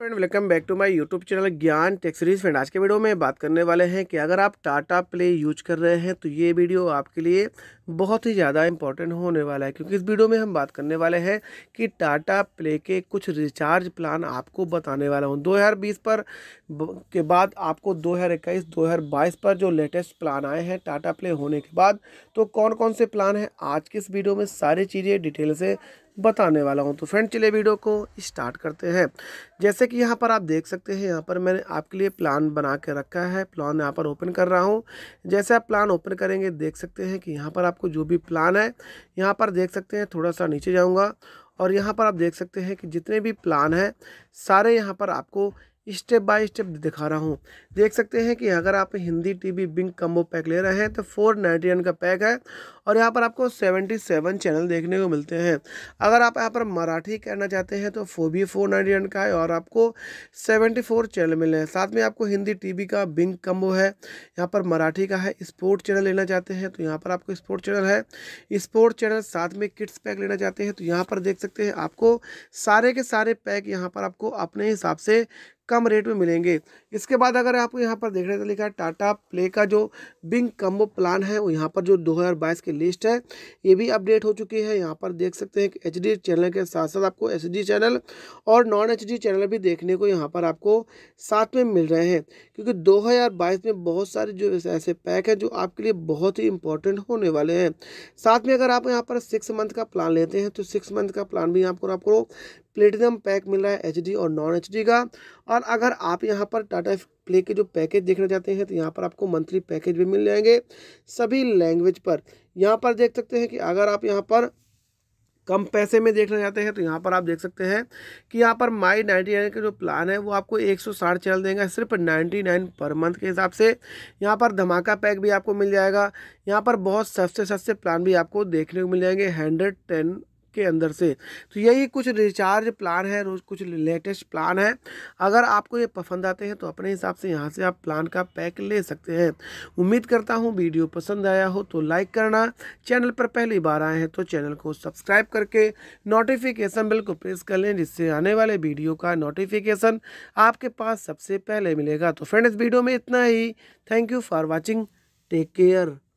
friend welcome back to my YouTube channel Gyan tech series friend आज के video में बात करने वाले हैं कि अगर आप टाटा प्ले यूज कर रहे हैं तो ये वीडियो आपके लिए बहुत ही ज़्यादा इम्पॉर्टेंट होने वाला है क्योंकि इस वीडियो में हम बात करने वाले हैं कि टाटा प्ले के कुछ रिचार्ज प्लान आपको बताने वाला हूँ 2020 पर के बाद आपको 2021 2022 पर जो लेटेस्ट प्लान आए हैं टाटा प्ले होने के बाद तो कौन कौन से प्लान हैं आज की इस वीडियो में सारी चीज़ें डिटेल से बताने वाला हूं तो फ्रेंड चले वीडियो को स्टार्ट करते हैं जैसे कि यहां पर आप देख सकते हैं यहां पर मैंने आपके लिए प्लान बना के रखा है प्लान यहां पर ओपन कर रहा हूं जैसे आप प्लान ओपन करेंगे देख सकते हैं कि यहां पर आप आपको जो भी प्लान है यहाँ पर देख सकते हैं थोड़ा सा नीचे जाऊँगा और यहाँ पर आप देख सकते हैं कि जितने भी प्लान हैं सारे यहाँ पर आपको स्टेप बाय स्टेप दिखा रहा हूँ देख सकते हैं कि अगर आप Hindi TV binge combo pack ले रहे हैं तो फोर नाइन्टी का पैक है और यहाँ पर आपको सेवेंटी सेवन चैनल देखने को मिलते हैं अगर आप यहाँ पर मराठी करना चाहते हैं तो फो भी फोर नाइन्टी का है और आपको सेवेंटी फोर चैनल रहे हैं साथ में आपको हिंदी वी का बिंग कम्बो है यहाँ पर मराठी का है स्पोर्ट चैनल लेना चाहते हैं तो यहाँ पर आपको स्पोर्ट चैनल है स्पोर्ट चैनल साथ में किड्स पैक लेना चाहते हैं तो यहाँ पर देख सकते हैं आपको सारे के सारे पैक यहाँ पर आपको अपने हिसाब से कम रेट में मिलेंगे इसके बाद अगर आपको यहाँ पर देखने का तो लिखा है टाटा प्ले का जो बिंग कम्बो प्लान है वो यहाँ पर जो 2022 की लिस्ट है ये भी अपडेट हो चुकी है यहाँ पर देख सकते हैं कि एच डी चैनल के साथ साथ आपको एच डी चैनल और नॉन एच डी चैनल भी देखने को यहाँ पर आपको साथ में मिल रहे हैं क्योंकि बाईस में बहुत सारे जो ऐसे पैक हैं जो आपके लिए बहुत ही इंपॉर्टेंट होने वाले हैं साथ में अगर आप यहाँ पर सिक्स मंथ का प्लान लेते हैं तो सिक्स मंथ का प्लान भी आपको आपको प्लेटिनम पैक मिल रहा है एच और नॉन एच का और अगर आप यहाँ पर टाटा प्ले के जो पैकेज देखना चाहते हैं तो यहाँ पर आपको मंथली पैकेज भी मिल जाएंगे सभी लैंग्वेज पर यहाँ पर देख सकते हैं कि अगर आप यहाँ पर कम पैसे में देखना चाहते हैं तो यहाँ पर आप देख सकते हैं कि यहाँ पर माई नाइन्टी नाइन का जो प्लान है वो आपको एक सौ साठ चैनल देंगे सिर्फ नाइन्टी नाइन पर मंथ के हिसाब से यहाँ पर धमाका पैक भी आपको मिल जाएगा यहाँ पर बहुत सस्ते सस्ते प्लान भी आपको देखने को मिल जाएंगे हंड्रेड टेन के अंदर से तो यही कुछ रिचार्ज प्लान है रोज कुछ लेटेस्ट प्लान है अगर आपको ये पसंद आते हैं तो अपने हिसाब से यहाँ से आप प्लान का पैक ले सकते हैं उम्मीद करता हूँ वीडियो पसंद आया हो तो लाइक करना चैनल पर पहली बार आए हैं तो चैनल को सब्सक्राइब करके नोटिफिकेशन बिल को प्रेस कर लें जिससे आने वाले वीडियो का नोटिफिकेशन आपके पास सबसे पहले मिलेगा तो फ्रेंड इस वीडियो में इतना ही thank you for watching take care